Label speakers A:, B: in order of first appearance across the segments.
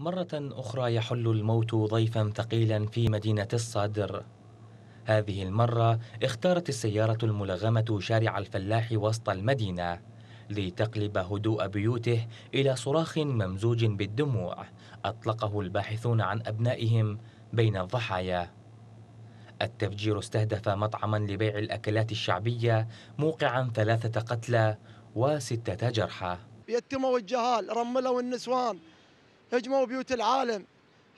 A: مرة أخرى يحل الموت ضيفا ثقيلا في مدينة الصادر هذه المرة اختارت السيارة الملغمة شارع الفلاح وسط المدينة لتقلب هدوء بيوته إلى صراخ ممزوج بالدموع أطلقه الباحثون عن أبنائهم بين الضحايا التفجير استهدف مطعما لبيع الأكلات الشعبية موقعا ثلاثة قتلى وستة جرحى
B: يتموا الجهال رملوا النسوان هجموا بيوت العالم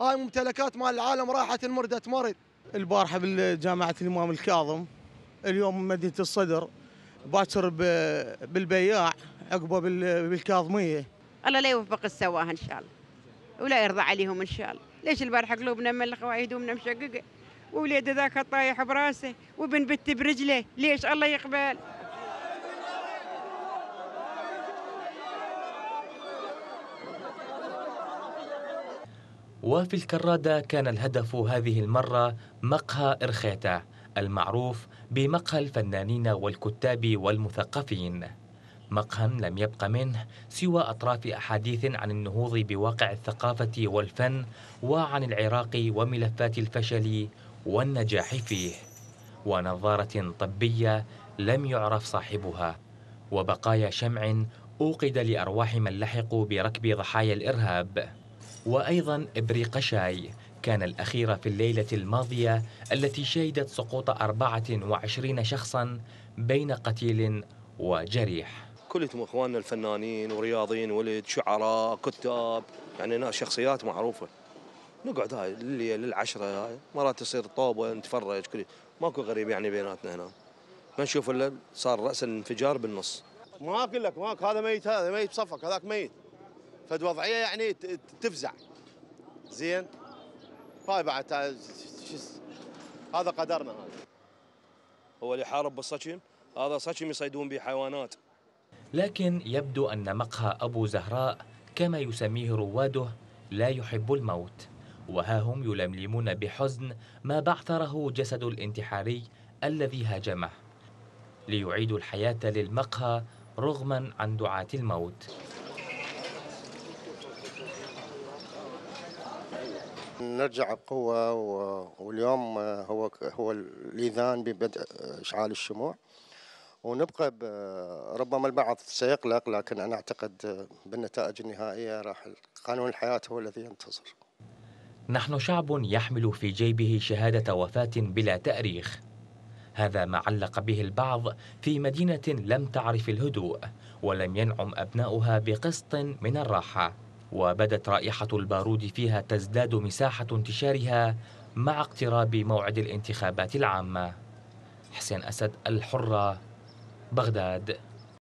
B: هاي ممتلكات مال العالم راحت المردة مرد البارحة بالجامعة الإمام الكاظم اليوم مدينة الصدر باكر بالبياع عقبه بالكاظميه
A: الله لا يوفق السواها ان شاء الله ولا يرضى عليهم ان شاء الله ليش البارحه قلوبنا ملخ وايدومنا مشققه وولد ذاك طايح براسه وابن بت برجله ليش الله يقبل وفي الكرادة كان الهدف هذه المرة مقهى إرخيتا المعروف بمقهى الفنانين والكتاب والمثقفين مقهى لم يبق منه سوى أطراف أحاديث عن النهوض بواقع الثقافة والفن وعن العراق وملفات الفشل والنجاح فيه ونظارة طبية لم يعرف صاحبها وبقايا شمع أوقد لأرواح من لحقوا بركب ضحايا الإرهاب وأيضا إبريق شاي كان الأخير في الليلة الماضية التي شهدت سقوط 24 شخصا بين قتيل وجريح
B: كلهم اخواننا الفنانين ورياضيين ولد شعراء كتاب يعني ناس شخصيات معروفه نقعد هاي الليل العشرة هاي مرات تصير طوبه نتفرج كل ماكو غريب يعني بيناتنا هنا ما نشوف الا صار راس الانفجار بالنص ما اقول لك ماك هذا ميت هذا ميت صفك هذاك ميت فد وضعيه يعني تفزع زين هاي طيب بعد هذا قدرنا هذا هو اللي حارب بالصشم هذا صشم يصيدون به حيوانات
A: لكن يبدو أن مقهى أبو زهراء كما يسميه رواده لا يحب الموت وها هم يلملمون بحزن ما بعثره جسد الانتحاري الذي هاجمه ليعيدوا الحياة للمقهى رغما عن دعاة الموت نرجع بقوه واليوم هو هو الاذان ببدء اشعال الشموع ونبقى ربما البعض سيقلق لكن انا اعتقد بالنتائج النهائيه راح قانون الحياه هو الذي ينتصر. نحن شعب يحمل في جيبه شهاده وفاه بلا تاريخ. هذا ما علق به البعض في مدينه لم تعرف الهدوء ولم ينعم ابناؤها بقسط من الراحه. وبدت رائحة البارود فيها تزداد مساحة انتشارها مع اقتراب موعد الانتخابات العامة حسين أسد الحرة بغداد